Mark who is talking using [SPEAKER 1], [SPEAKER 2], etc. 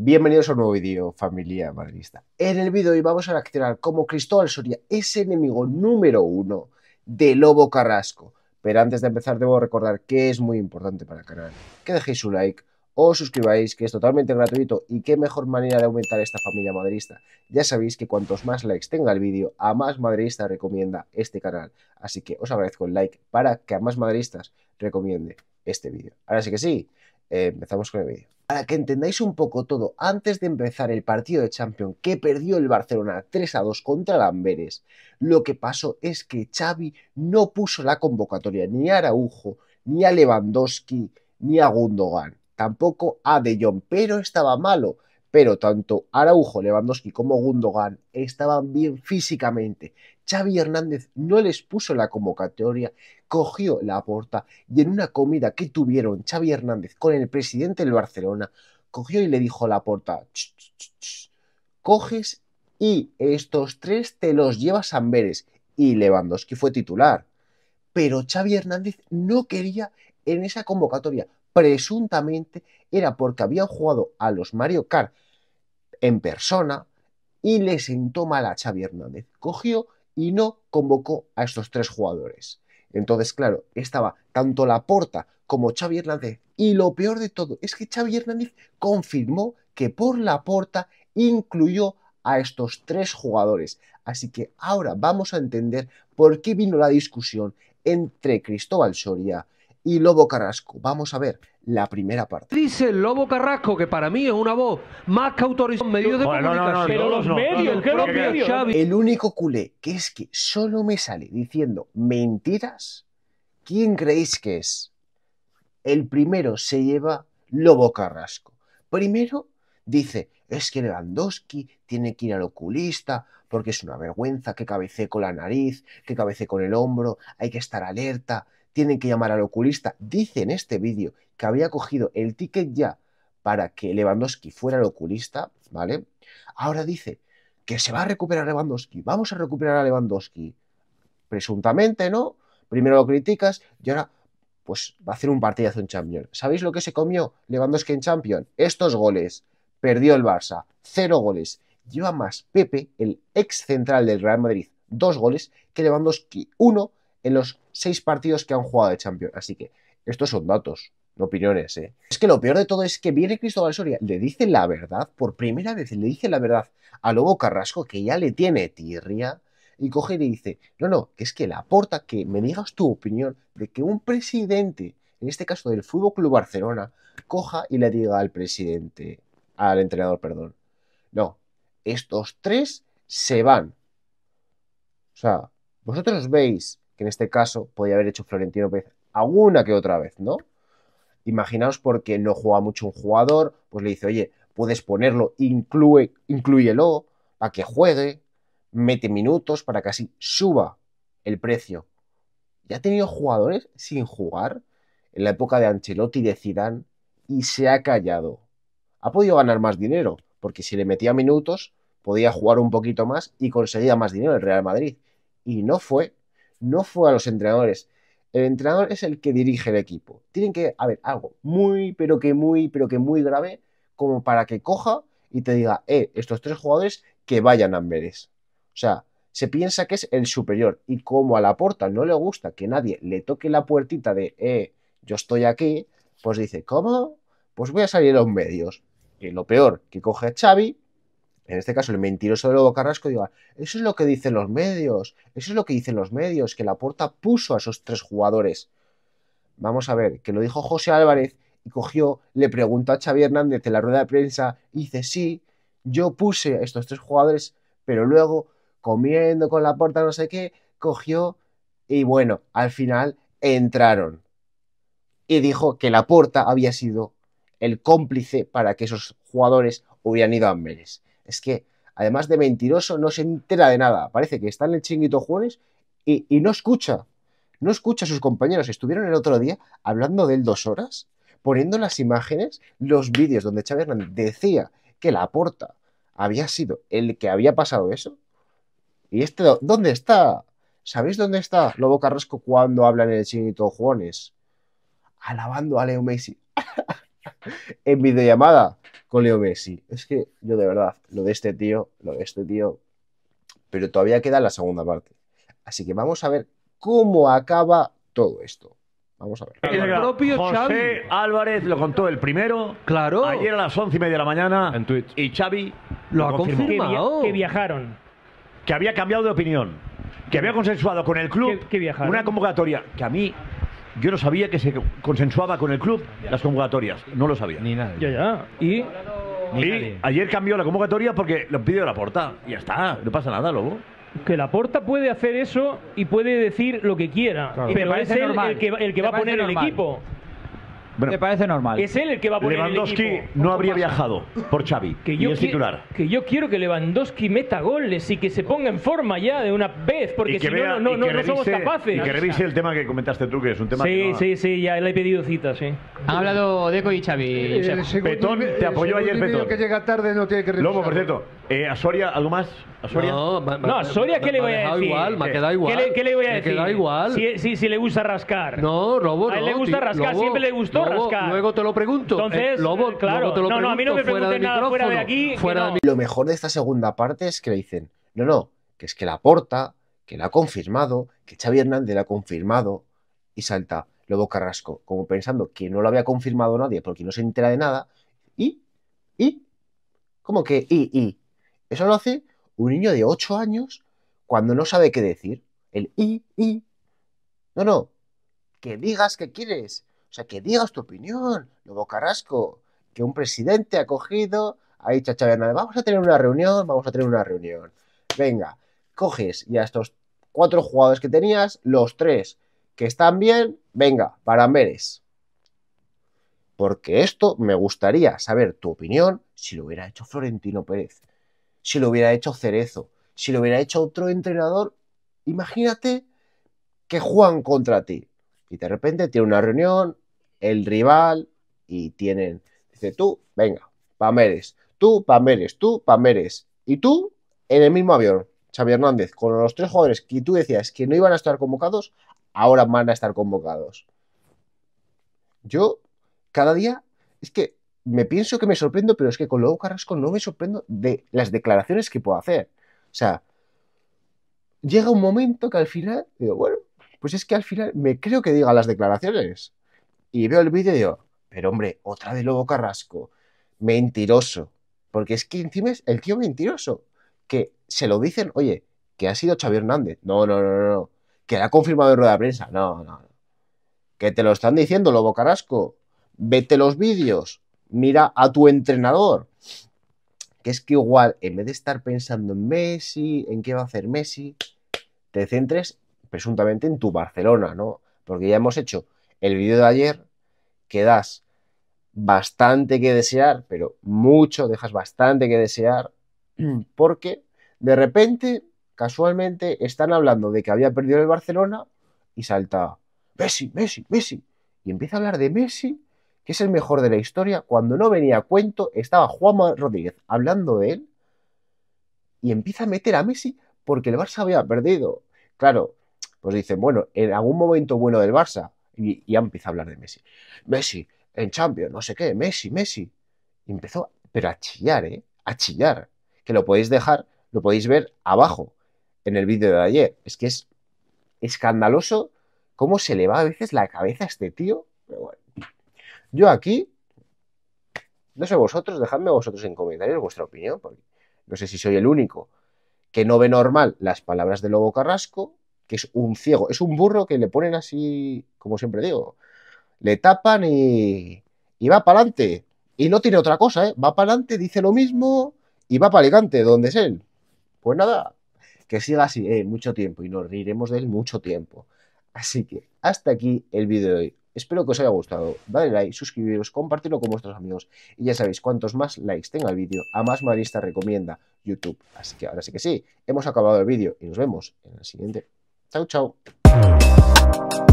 [SPEAKER 1] Bienvenidos a un nuevo vídeo, familia madridista. En el vídeo de hoy vamos a reaccionar como Cristóbal Soria es enemigo número uno de Lobo Carrasco. Pero antes de empezar debo recordar que es muy importante para el canal que dejéis un like, os suscribáis, que es totalmente gratuito y qué mejor manera de aumentar esta familia madridista. Ya sabéis que cuantos más likes tenga el vídeo, a más madridistas recomienda este canal. Así que os agradezco el like para que a más madridistas recomiende este vídeo. Ahora sí que sí, empezamos con el vídeo. Para que entendáis un poco todo, antes de empezar el partido de Champions que perdió el Barcelona 3 a 2 contra el lo que pasó es que Xavi no puso la convocatoria ni a Araujo, ni a Lewandowski, ni a Gundogan, tampoco a De Jong, pero estaba malo. Pero tanto Araujo, Lewandowski como Gundogan estaban bien físicamente Xavi Hernández no les puso la convocatoria, cogió la porta y en una comida que tuvieron Xavi Hernández con el presidente del Barcelona, cogió y le dijo a la porta, coges y estos tres te los llevas a Amberes y Lewandowski fue titular. Pero Xavi Hernández no quería en esa convocatoria. Presuntamente era porque habían jugado a los Mario Kart en persona y le sentó mal a Xavi Hernández. Cogió y no convocó a estos tres jugadores. Entonces, claro, estaba tanto Laporta como Xavi Hernández. Y lo peor de todo es que Xavi Hernández confirmó que por Laporta incluyó a estos tres jugadores. Así que ahora vamos a entender por qué vino la discusión entre Cristóbal Soria y Lobo Carrasco. Vamos a ver la primera parte. Dice el Lobo Carrasco, que para mí es una voz más que autorizada medios de comunicación. pero los medios, El único culé que es que solo me sale diciendo mentiras, ¿quién creéis que es? El primero se lleva Lobo Carrasco. Primero dice, es que Lewandowski tiene que ir al oculista, porque es una vergüenza que cabece con la nariz, que cabece con el hombro, hay que estar alerta, tienen que llamar al oculista. Dice en este vídeo que había cogido el ticket ya para que Lewandowski fuera el oculista, ¿vale? Ahora dice que se va a recuperar Lewandowski, vamos a recuperar a Lewandowski. Presuntamente, ¿no? Primero lo criticas y ahora pues va a hacer un partidazo en Champions. ¿Sabéis lo que se comió Lewandowski en Champions? Estos goles. Perdió el Barça. Cero goles lleva más Pepe, el ex central del Real Madrid, dos goles que Lewandowski uno en los seis partidos que han jugado de Champions. Así que estos son datos, no opiniones. ¿eh? Es que lo peor de todo es que viene Cristóbal Soria, le dice la verdad, por primera vez le dice la verdad a Lobo Carrasco, que ya le tiene tirria, y coge y le dice, no, no, es que le aporta que me digas tu opinión de que un presidente, en este caso del Fútbol Club Barcelona, coja y le diga al presidente, al entrenador, perdón, no, estos tres se van. O sea, vosotros veis que en este caso podía haber hecho Florentino Pérez alguna que otra vez, ¿no? Imaginaos porque no juega mucho un jugador, pues le dice, oye, puedes ponerlo, incluye, incluyelo para que juegue, mete minutos para que así suba el precio. Ya ha tenido jugadores sin jugar en la época de Ancelotti y de Zidane y se ha callado. Ha podido ganar más dinero porque si le metía minutos podía jugar un poquito más y conseguía más dinero el Real Madrid. Y no fue, no fue a los entrenadores. El entrenador es el que dirige el equipo. Tienen que haber algo muy, pero que muy, pero que muy grave como para que coja y te diga, eh, estos tres jugadores que vayan a Amberes. O sea, se piensa que es el superior y como a la porta no le gusta que nadie le toque la puertita de, eh, yo estoy aquí, pues dice, ¿cómo? Pues voy a salir a los medios. Y lo peor, que coge a Xavi en este caso el mentiroso de Lobo Carrasco, diga, eso es lo que dicen los medios, eso es lo que dicen los medios, que la puerta puso a esos tres jugadores. Vamos a ver, que lo dijo José Álvarez y cogió, le preguntó a Xavi Hernández en la rueda de prensa dice, sí, yo puse a estos tres jugadores, pero luego, comiendo con la puerta no sé qué, cogió y bueno, al final entraron. Y dijo que la puerta había sido el cómplice para que esos jugadores hubieran ido a Amberes. Es que, además de mentiroso, no se entera de nada. Parece que está en el chinguito Juanes y, no escucha. No escucha a sus compañeros. Estuvieron el otro día hablando de él dos horas, poniendo las imágenes, los vídeos donde Xavi Hernández decía que la porta había sido el que había pasado eso. ¿Y este dónde está? ¿Sabéis dónde está Lobo Carrasco cuando habla en el chinguito Juanes? Alabando a Leo Messi. en videollamada con Leo Messi. Es que yo de verdad, lo de este tío, lo de este tío, pero todavía queda la segunda parte. Así que vamos a ver cómo acaba todo esto. Vamos a ver. El propio José Álvarez lo contó el primero. Claro. Ayer a las once y media de la mañana. En Twitch. Y Xavi lo, ha confirmado. Que, viajaron. Que había cambiado de opinión. Que había consensuado con el club una convocatoria que a mí yo no sabía que se consensuaba con el club las convocatorias. No lo sabía. Ni nadie. Ya, ya. Y, ayer cambió la convocatoria porque lo pidió la porta. Y Ya está, no pasa nada, Lobo. Que la porta puede hacer eso y puede decir lo que quiera. Pero es él el que, el que va a poner el equipo. Me parece normal? Es él el que va a poner Lewandowski el equipo. no habría viajado por Xavi que yo y titular. Que yo quiero que Lewandowski meta goles y que se ponga en forma ya de una vez, porque si no, no, no, no, somos capaces. Y que revise el tema que comentaste tú, que es un tema Sí, que no... sí, sí, ya le he pedido cita, sí. Han hablado Deco y Xavi. Betón eh, te eh, apoyó ayer El que llega tarde no tiene que revisar. Lobo, por cierto, eh, a Soria, ¿algo más? ¿A Soria? No, a Soria, ¿qué le voy a decir? Igual, me ha quedado igual. ¿Qué le, qué le voy a decir? Me igual. Si, si, si, le gusta rascar. No, Lobo, no. A él le gusta rascar, siempre le gustó rascar. Luego te lo pregunto. Entonces, eh, lobo, eh, claro. Te lo no, no, a mí no me pregunten nada fuera de aquí. Fuera de Lo mejor de esta segunda parte es que le dicen, no, no, que es que la porta, que la ha confirmado, que Xavi Hernández la ha confirmado, y salta Lobo Carrasco, como pensando que no lo había confirmado nadie porque no se entera de nada, y, y, como que, y, y, eso lo hace un niño de 8 años cuando no sabe qué decir. El i, i. No, no. Que digas que quieres. O sea, que digas tu opinión. Lobo Carrasco. Que un presidente ha cogido, ha dicho a vamos a tener una reunión, vamos a tener una reunión. Venga, coges y a estos cuatro jugadores que tenías, los tres que están bien, venga, para veres. Porque esto me gustaría saber tu opinión si lo hubiera hecho Florentino Pérez si lo hubiera hecho Cerezo, si lo hubiera hecho otro entrenador, imagínate que juegan contra ti y de repente tiene una reunión, el rival y tienen, dice tú, venga, Pameres, tú, Pameres, tú, Pameres y tú en el mismo avión. Xavi Hernández, con los tres jugadores que tú decías que no iban a estar convocados, ahora van a estar convocados. Yo, cada día, es que me pienso que me sorprendo, pero es que con Lobo Carrasco no me sorprendo de las declaraciones que puedo hacer. O sea, llega un momento que al final digo, bueno, pues es que al final me creo que diga las declaraciones. Y veo el vídeo y digo, pero hombre, otra de Lobo Carrasco, mentiroso. Porque es que encima es el tío mentiroso. Que se lo dicen, oye, que ha sido Xavi Hernández. No, no, no, no. Que la ha confirmado en rueda de prensa. No, no, no. Que te lo están diciendo, Lobo Carrasco. Vete los vídeos mira a tu entrenador. Que es que igual, en vez de estar pensando en Messi, en qué va a hacer Messi, te centres presuntamente en tu Barcelona, ¿no? Porque ya hemos hecho el vídeo de ayer que das bastante que desear, pero mucho, dejas bastante que desear, porque de repente, casualmente, están hablando de que había perdido el Barcelona y salta Messi, Messi, Messi. Y empieza a hablar de Messi que es el mejor de la historia, cuando no venía a cuento, estaba Juan Rodríguez hablando de él y empieza a meter a Messi porque el Barça había perdido. Claro, pues dicen, bueno, en algún momento bueno del Barça, y, ya empieza a hablar de Messi. Messi, en Champions, no sé qué, Messi, Messi. Y empezó, pero a chillar, ¿eh? A chillar. Que lo podéis dejar, lo podéis ver abajo en el vídeo de ayer. Es que es escandaloso cómo se le va a veces la cabeza a este tío. Pero bueno. Yo aquí, no sé vosotros, dejadme vosotros en comentarios vuestra opinión, porque no sé si soy el único que no ve normal las palabras de Lobo Carrasco, que es un ciego, es un burro que le ponen así, como siempre digo, le tapan y, va para adelante. Y no tiene otra cosa, ¿eh? va para adelante, dice lo mismo y va para Alicante, donde es él. Pues nada, que siga así, eh, mucho tiempo y nos riremos de él mucho tiempo. Así que hasta aquí el vídeo de hoy. Espero que os haya gustado. Dale like, suscribiros, compartirlo con vuestros amigos. Y ya sabéis, cuantos más likes tenga el vídeo, a más Marista recomienda YouTube. Así que ahora sí que sí, hemos acabado el vídeo y nos vemos en el siguiente. Chao, chao.